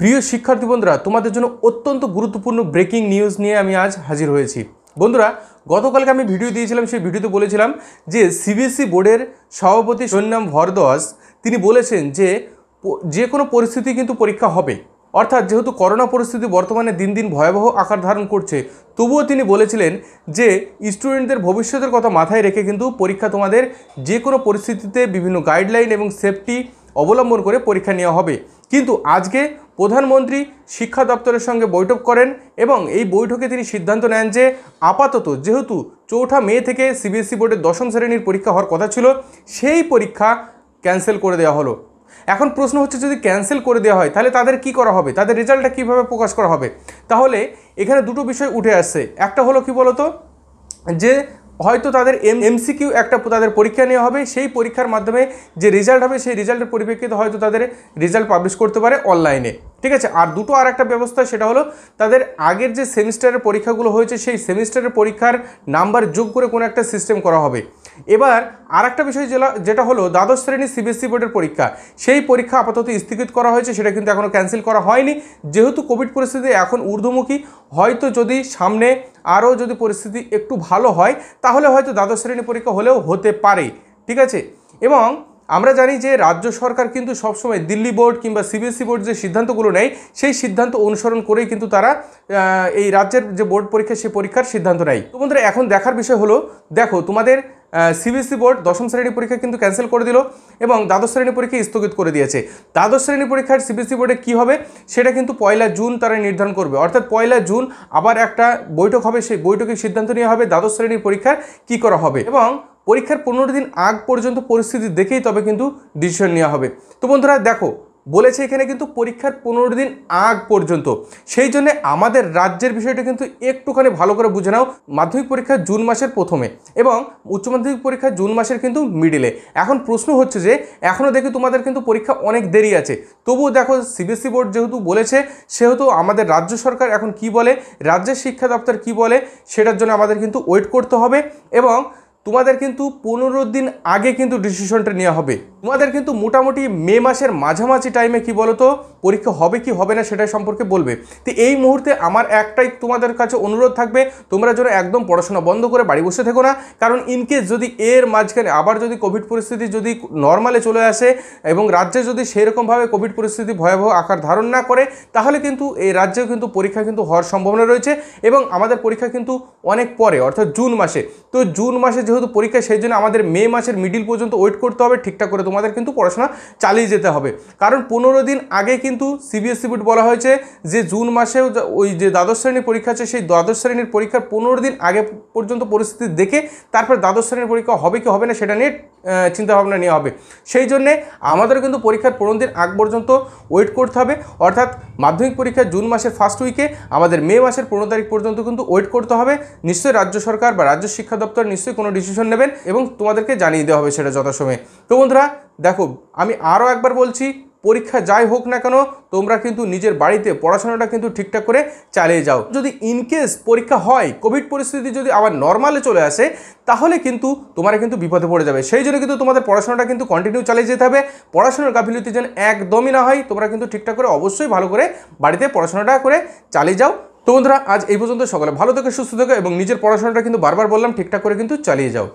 প্রিয় শিক্ষার্থী বন্ধুরা তোমাদের জন্য অত্যন্ত গুরুত্বপূর্ণ ব্রেকিং নিউজ নিয়ে আমি আজ হাজির হয়েছি বন্ধুরা গতকালকে আমি ভিডিও দিয়েছিলাম সেই ভিডিওতে বলেছিলাম যে সিবিএসই e বোর্ডের সভাপতি সৈন্যাম ভরদস তিনি বলেছেন যে যে কোনো পরিস্থিতি কিন্তু পরীক্ষা হবে অর্থাৎ যেহেতু করোনা পরিস্থিতি বর্তমানে দিন দিন ভয়াবহ আকার ধারণ করছে তবুও তিনি বলেছিলেন যে স্টুডেন্টদের ভবিষ্যতের কথা মাথায় রেখে কিন্তু পরীক্ষা তোমাদের যে কোনো পরিস্থিতিতে বিভিন্ন গাইডলাইন এবং সেফটি অবলম্বন করে পরীক্ষা নেওয়া হবে কিন্তু আজকে প্রধানমন্ত্রী শিক্ষা দপ্তরের সঙ্গে বৈঠক করেন এবং এই বৈঠকে তিনি সিদ্ধান্ত নেন যে আপাতত যেহেতু চৌঠা মে থেকে সিবিএসসি বোর্ডের দশম শ্রেণীর পরীক্ষা হওয়ার কথা ছিল সেই পরীক্ষা ক্যান্সেল করে দেওয়া হলো এখন প্রশ্ন হচ্ছে যদি ক্যান্সেল করে দেওয়া হয় তাহলে তাদের কি করা হবে তাদের রেজাল্টটা কীভাবে প্রকাশ করা হবে তাহলে এখানে দুটো বিষয় উঠে আসছে একটা হলো কি বলতো যে হয়তো তাদের এম এমসিকিউ একটা তাদের পরীক্ষা নেওয়া হবে সেই পরীক্ষার মাধ্যমে যে রেজাল্ট হবে সেই রেজাল্টের পরিপ্রেক্ষিতে হয়তো তাদের রেজাল্ট পাবলিশ করতে পারে অনলাইনে ঠিক আছে আর দুটো আর একটা ব্যবস্থা সেটা হলো তাদের আগের যে সেমিস্টারের পরীক্ষাগুলো হয়েছে সেই সেমিস্টারের পরীক্ষার নাম্বার যোগ করে কোনো একটা সিস্টেম করা হবে এবার আর একটা বিষয় যেটা যেটা হলো দ্বাদশ শ্রেণী সিবিএসসি e বোর্ডের পরীক্ষা সেই পরীক্ষা আপাতত স্থগিত করা হয়েছে সেটা কিন্তু এখনও ক্যান্সেল করা হয়নি যেহেতু কোভিড পরিস্থিতি এখন ঊর্ধ্বমুখী হয়তো যদি সামনে আরও যদি পরিস্থিতি একটু ভালো হয় তাহলে হয়তো দ্বাদশ শ্রেণী পরীক্ষা হলেও হতে পারে ঠিক আছে এবং আমরা জানি যে রাজ্য সরকার কিন্তু সবসময় দিল্লি বোর্ড কিংবা সিবিএসসি e বোর্ড যে সিদ্ধান্তগুলো নেয় সেই সিদ্ধান্ত অনুসরণ করেই কিন্তু তারা এই রাজ্যের যে বোর্ড পরীক্ষা সেই পরীক্ষার সিদ্ধান্ত নেয় তো বন্ধুরা এখন দেখার বিষয় হলো দেখো তোমাদের সিবিএসসি e বোর্ড দশম শ্রেণী পরীক্ষা কিন্তু ক্যান্সেল করে দিল এবং দ্বাদশ শ্রেণী পরীক্ষা স্থগিত করে দিয়েছে দ্বাদশ শ্রেণী পরীক্ষার সিবিএসসি e বোর্ডে কী হবে সেটা কিন্তু পয়লা জুন তারা নির্ধারণ করবে অর্থাৎ পয়লা জুন আবার একটা বৈঠক হবে সেই বৈঠকে সিদ্ধান্ত নেওয়া হবে দ্বাদশ শ্রেণীর পরীক্ষার কী করা হবে এবং পরীক্ষার পনেরো দিন আগ পর্যন্ত পরিস্থিতি দেখেই তবে কিন্তু ডিসিশন নেওয়া হবে তো বন্ধুরা দেখো বলেছে এখানে কিন্তু পরীক্ষার পনেরো দিন আগ পর্যন্ত সেই জন্য আমাদের রাজ্যের বিষয়টা কিন্তু একটুখানি ভালো করে বুঝে নাও মাধ্যমিক পরীক্ষা জুন মাসের প্রথমে এবং উচ্চ মাধ্যমিক পরীক্ষা জুন মাসের কিন্তু মিডিলে এখন প্রশ্ন হচ্ছে যে এখনও দেখি তোমাদের কিন্তু পরীক্ষা অনেক দেরি আছে তবুও দেখো সিবিএসসি e বোর্ড যেহেতু বলেছে সেহেতু আমাদের রাজ্য সরকার এখন কি বলে রাজ্যের শিক্ষা দপ্তর কি বলে সেটার জন্য আমাদের কিন্তু ওয়েট করতে হবে এবং তোমাদের কিন্তু পনেরো দিন আগে কিন্তু ডিসিশনটা নেওয়া হবে তোমাদের কিন্তু মোটামুটি মে মাসের মাঝামাঝি টাইমে কি বলতো পরীক্ষা হবে কি হবে না সেটাই সম্পর্কে বলবে তো এই মুহূর্তে আমার একটাই তোমাদের কাছে অনুরোধ থাকবে তোমরা যেন একদম পড়াশোনা বন্ধ করে বাড়ি বসে থেকো না কারণ ইনকেস যদি এর মাঝখানে আবার যদি কোভিড পরিস্থিতি যদি নর্মালে চলে আসে এবং রাজ্যে যদি সেরকমভাবে কোভিড পরিস্থিতি ভয়াবহ আকার ধারণ না করে তাহলে কিন্তু এই রাজ্যেও কিন্তু পরীক্ষা কিন্তু হওয়ার সম্ভাবনা রয়েছে এবং আমাদের পরীক্ষা কিন্তু অনেক পরে অর্থাৎ জুন মাসে তো জুন মাসে যেহেতু পরীক্ষা সেই জন্য আমাদের মে মাসের মিডিল পর্যন্ত ওয়েট করতে হবে ঠিকঠাক করে তোমাদের কিন্তু পড়াশোনা চালিয়ে যেতে হবে কারণ পনেরো দিন আগে কিন্তু সিবিএসসি বোর্ড বলা হয়েছে যে জুন মাসেও ওই যে দ্বাদশ শ্রেণীর পরীক্ষা আছে সেই দ্বাদশ শ্রেণীর পরীক্ষার পনেরো দিন আগে পর্যন্ত পরিস্থিতি দেখে তারপর দ্বাদশ শ্রেণীর পরীক্ষা হবে কি হবে না সেটা নিয়ে চিন্তাভাবনা নিয়ে হবে সেই জন্যে আমাদের কিন্তু পরীক্ষার পনেরো দিন আগ পর্যন্ত ওয়েট করতে হবে অর্থাৎ মাধ্যমিক পরীক্ষা জুন মাসের ফার্স্ট উইকে আমাদের মে মাসের পনেরো তারিখ পর্যন্ত কিন্তু ওয়েট করতে হবে নিশ্চয়ই রাজ্য সরকার বা রাজ্য শিক্ষা দপ্তর নিশ্চয়ই কোনো ডিসিশন নেবেন এবং তোমাদেরকে জানিয়ে দেওয়া হবে সেটা যথাসময়ে তো বন্ধুরা দেখো আমি আরও একবার বলছি পরীক্ষা যাই হোক না কেন তোমরা কিন্তু নিজের বাড়িতে পড়াশোনাটা কিন্তু ঠিকঠাক করে চালিয়ে যাও যদি ইনকেস পরীক্ষা হয় কোভিড পরিস্থিতি যদি আবার নর্মালে চলে আসে তাহলে কিন্তু তোমরা কিন্তু বিপদে পড়ে যাবে সেই জন্য কিন্তু তোমাদের পড়াশোনাটা কিন্তু কন্টিনিউ চালিয়ে যেতে হবে পড়াশোনার গাফিলতি যেন একদমই না হয় তোমরা কিন্তু ঠিকঠাক করে অবশ্যই ভালো করে বাড়িতে পড়াশোনাটা করে চালিয়ে যাও তো বন্ধুরা আজ এই পর্যন্ত সকালে ভালো থেকে সুস্থ থেকে এবং নিজের পড়াশোনাটা কিন্তু বারবার বললাম ঠিকঠাক করে কিন্তু চালিয়ে যাও